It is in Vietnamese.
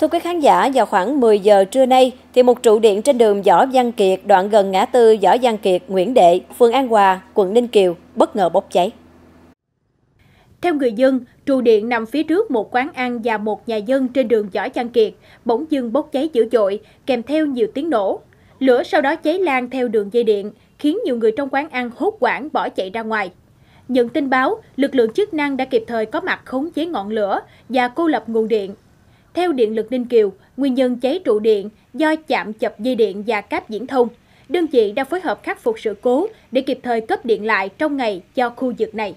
Thưa quý khán giả, vào khoảng 10 giờ trưa nay, thì một trụ điện trên đường Võ Văn Kiệt, đoạn gần ngã tư Võ Văn Kiệt, Nguyễn Đệ, phường An Hòa, quận Ninh Kiều, bất ngờ bốc cháy. Theo người dân, trụ điện nằm phía trước một quán ăn và một nhà dân trên đường Võ Văn Kiệt, bỗng dưng bốc cháy dữ dội, kèm theo nhiều tiếng nổ. Lửa sau đó cháy lan theo đường dây điện, khiến nhiều người trong quán ăn hốt quảng bỏ chạy ra ngoài. Nhận tin báo, lực lượng chức năng đã kịp thời có mặt khống chế ngọn lửa và cô lập nguồn điện, theo Điện lực Ninh Kiều, nguyên nhân cháy trụ điện do chạm chập dây điện và cáp diễn thông. Đơn vị đang phối hợp khắc phục sự cố để kịp thời cấp điện lại trong ngày cho khu vực này.